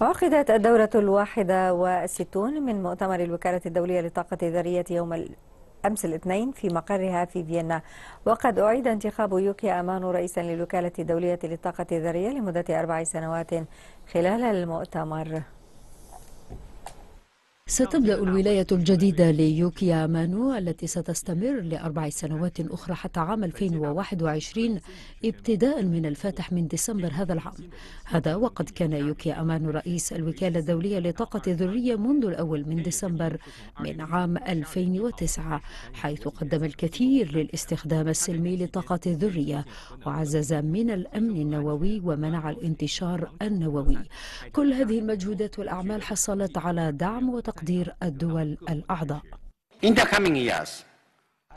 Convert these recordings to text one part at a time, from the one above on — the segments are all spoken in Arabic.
عقدت الدورة الواحدة وستون من مؤتمر الوكالة الدولية للطاقة الذرية يوم أمس الاثنين في مقرها في فيينا وقد أعيد انتخاب يوكي أمانو رئيسا للوكالة الدولية للطاقة الذرية لمدة أربع سنوات خلال المؤتمر ستبدأ الولاية الجديدة ليوكيا مانو التي ستستمر لأربع سنوات أخرى حتى عام 2021 ابتداء من الفاتح من ديسمبر هذا العام هذا وقد كان يوكيا أمانو رئيس الوكالة الدولية للطاقة الذرية منذ الأول من ديسمبر من عام 2009 حيث قدم الكثير للاستخدام السلمي للطاقة الذرية وعزز من الأمن النووي ومنع الانتشار النووي كل هذه المجهودات والأعمال حصلت على دعم وتقديم تقدير الدول الأعضاء. In the coming years,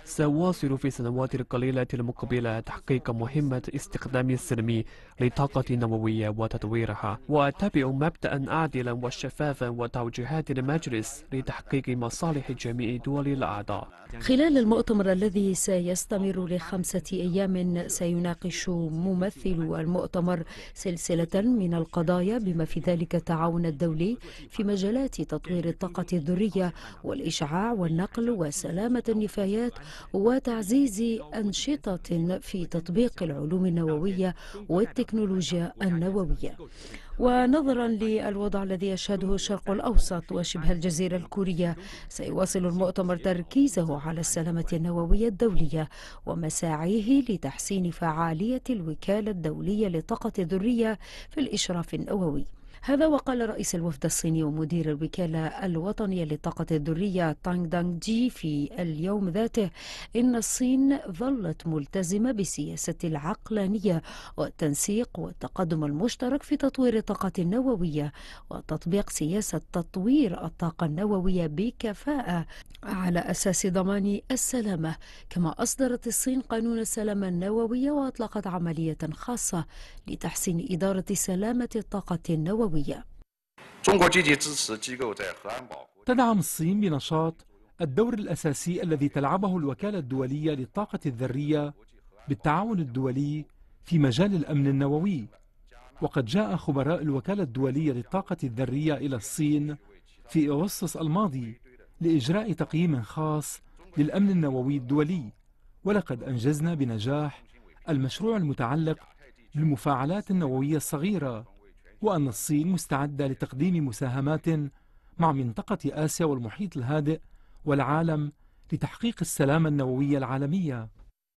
سأواصل في السنوات القليلة المقبلة تحقيق مهمة استخدام السلم للطاقة النووية وتطويرها وأتبع مبدأ عادلا وشفافا وتوجيهات المجلس لتحقيق مصالح جميع دول الأعضاء خلال المؤتمر الذي سيستمر لخمسة أيام سيناقش ممثل المؤتمر سلسلة من القضايا بما في ذلك التعاون الدولي في مجالات تطوير الطاقة الذرية والإشعاع والنقل وسلامة النفايات وتعزيز أنشطة في تطبيق العلوم النووية والتكنولوجيا النووية ونظرا للوضع الذي يشهده الشرق الأوسط وشبه الجزيرة الكورية سيواصل المؤتمر تركيزه على السلامة النووية الدولية ومساعيه لتحسين فعالية الوكالة الدولية للطاقة الذرية في الإشراف النووي هذا وقال رئيس الوفد الصيني ومدير الوكالة الوطنية للطاقة الذرية تانغ دانغ جي في اليوم ذاته إن الصين ظلت ملتزمة بسياسة العقلانية والتنسيق والتقدم المشترك في تطوير الطاقة النووية وتطبيق سياسة تطوير الطاقة النووية بكفاءة على أساس ضمان السلامة كما أصدرت الصين قانون السلامة النووية وأطلقت عملية خاصة لتحسين إدارة سلامة الطاقة النووية النووية تدعم الصين بنشاط الدور الأساسي الذي تلعبه الوكالة الدولية للطاقة الذرية بالتعاون الدولي في مجال الأمن النووي وقد جاء خبراء الوكالة الدولية للطاقة الذرية إلى الصين في أغسطس الماضي لإجراء تقييم خاص للأمن النووي الدولي ولقد أنجزنا بنجاح المشروع المتعلق بالمفاعلات النووية الصغيرة وأن الصين مستعدة لتقديم مساهمات مع منطقة آسيا والمحيط الهادئ والعالم لتحقيق السلام النووي العالمية